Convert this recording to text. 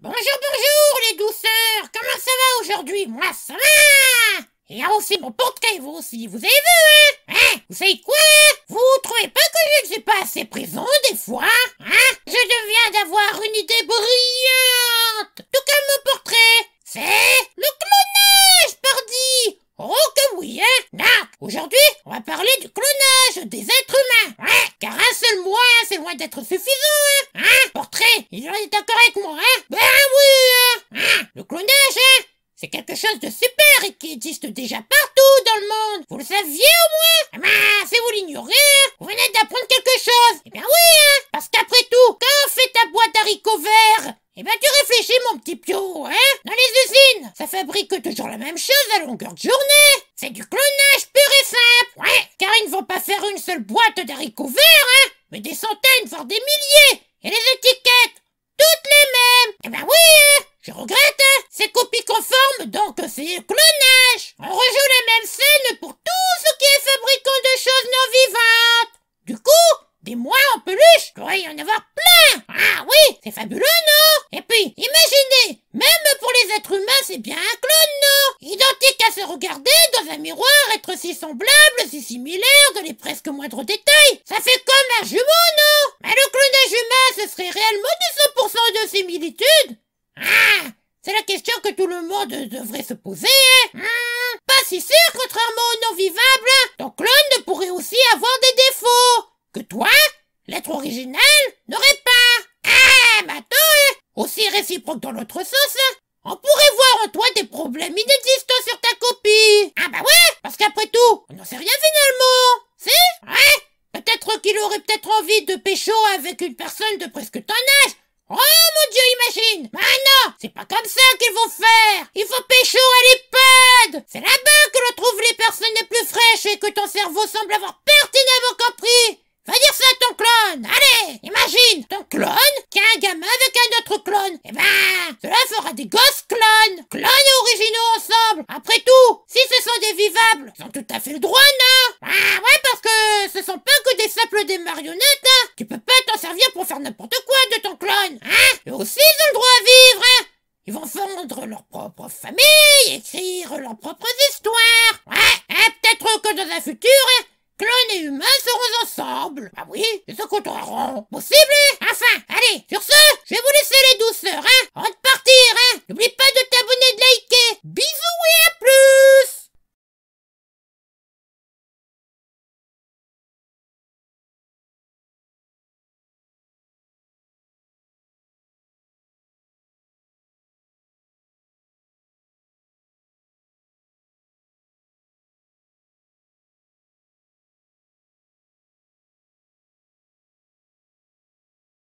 Bonjour, bonjour les douceurs Comment ça va aujourd'hui Moi ça va Il y a aussi mon portrait, vous aussi, vous avez vu, hein Hein Vous savez quoi Vous trouvez pas que je ne suis pas assez présent des fois Hein Je deviens d'avoir une idée brillante Tout comme mon portrait C'est le clonage, pardi Oh que oui, hein Non Aujourd'hui, on va parler du clonage des êtres humains Hein, Car un seul mois, c'est loin d'être suffisant, hein ils est d'accord avec moi, hein Ben ah oui, hein, ah, Le clonage, hein C'est quelque chose de super et qui existe déjà partout dans le monde Vous le saviez au moins Ah si vous l'ignorez, hein, vous venez d'apprendre quelque chose Eh bien oui, hein Parce qu'après tout, quand on fait ta boîte d'haricots verts, eh ben tu réfléchis mon petit pio, hein Dans les usines, ça fabrique toujours la même chose à longueur de journée C'est du clonage pur et simple Ouais Car ils ne vont pas faire une seule boîte d'haricots verts, hein Mais des centaines, voire des milliers Et les étiquettes les mêmes Eh ben oui hein. Je regrette hein. C'est copie conforme, donc c'est clonage On rejoue la même scène pour tout ce qui est fabricant de choses non vivantes Du coup, des mois en peluche, il pourrait y en avoir plein Ah oui, c'est fabuleux, non Et puis, imaginez, même pour les êtres humains, c'est bien un clone, non Identique à se regarder dans un miroir, être si semblable, si similaire, dans les presque moindres détails, ça fait comme un jumeau, non Mais bah, le clonage humain, ce serait réellement la question que tout le monde devrait se poser, hein Pas si sûr, contrairement au non-vivable, ton clone pourrait aussi avoir des défauts que toi, l'être original, n'aurait pas. Ah, mais hein. Aussi réciproque dans l'autre sens, hein. on pourrait voir en toi des problèmes inexistants sur ta copie. Ah bah ouais, parce qu'après tout, on n'en sait rien finalement. Si Ouais hein. Peut-être qu'il aurait peut-être envie de pécho avec une personne de presque ton âge. Oh mon dieu, imagine bah c'est pas comme ça qu'il faut faire Il faut pécho à l'iPad. C'est là-bas que l'on trouve les personnes les plus fraîches et que ton cerveau semble avoir pertinemment compris Va dire ça à ton clone Allez Imagine Ton clone qui a un gamin avec un autre clone Eh ben Cela fera des gosses clones Clones originaux ensemble Après tout, si ce sont des vivables, ils ont tout à fait le droit, non Ah ouais, parce que ce sont pas que des simples des marionnettes, hein. Tu peux pas t'en servir pour faire n'importe quoi de ton clone, hein Et aussi, ils vont fondre leur propre famille, écrire leurs propres histoires. Ouais, hein, hein, peut-être que dans un futur, clones et humains seront ensemble. Ah oui, ils se contreront. Possible hein?